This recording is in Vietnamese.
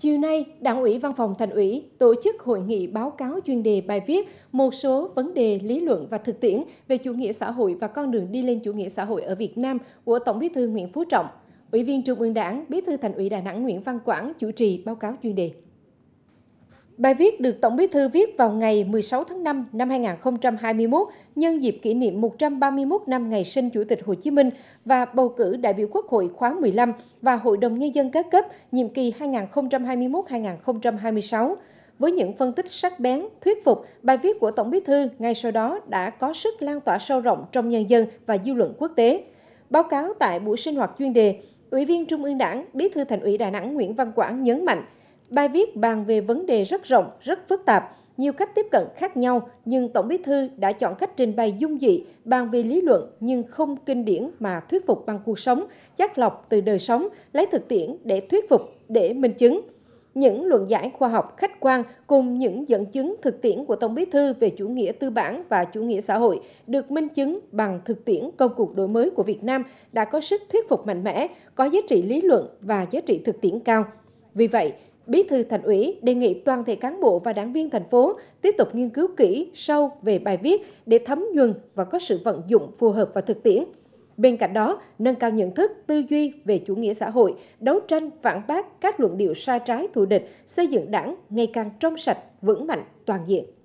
Chiều nay, Đảng ủy Văn phòng Thành ủy tổ chức hội nghị báo cáo chuyên đề bài viết một số vấn đề lý luận và thực tiễn về chủ nghĩa xã hội và con đường đi lên chủ nghĩa xã hội ở Việt Nam của Tổng Bí thư Nguyễn Phú Trọng. Ủy viên Trung ương Đảng, Bí thư Thành ủy Đà Nẵng Nguyễn Văn Quảng chủ trì báo cáo chuyên đề. Bài viết được Tổng Bí thư viết vào ngày 16 tháng 5 năm 2021 nhân dịp kỷ niệm 131 năm ngày sinh Chủ tịch Hồ Chí Minh và bầu cử đại biểu Quốc hội khóa 15 và Hội đồng Nhân dân các cấp nhiệm kỳ 2021-2026. Với những phân tích sắc bén, thuyết phục, bài viết của Tổng Bí thư ngay sau đó đã có sức lan tỏa sâu rộng trong nhân dân và dư luận quốc tế. Báo cáo tại buổi sinh hoạt chuyên đề, Ủy viên Trung ương Đảng, Bí thư Thành ủy Đà Nẵng Nguyễn Văn Quảng nhấn mạnh – Bài viết bàn về vấn đề rất rộng, rất phức tạp, nhiều cách tiếp cận khác nhau, nhưng Tổng Bí thư đã chọn cách trình bày dung dị, bàn về lý luận nhưng không kinh điển mà thuyết phục bằng cuộc sống, chắt lọc từ đời sống, lấy thực tiễn để thuyết phục, để minh chứng. Những luận giải khoa học khách quan cùng những dẫn chứng thực tiễn của Tổng Bí thư về chủ nghĩa tư bản và chủ nghĩa xã hội được minh chứng bằng thực tiễn công cuộc đổi mới của Việt Nam đã có sức thuyết phục mạnh mẽ, có giá trị lý luận và giá trị thực tiễn cao. Vì vậy, Bí thư Thành ủy đề nghị toàn thể cán bộ và đảng viên thành phố tiếp tục nghiên cứu kỹ sâu về bài viết để thấm nhuần và có sự vận dụng phù hợp và thực tiễn. Bên cạnh đó, nâng cao nhận thức, tư duy về chủ nghĩa xã hội, đấu tranh phản bác các luận điệu sai trái thù địch, xây dựng đảng ngày càng trong sạch, vững mạnh, toàn diện.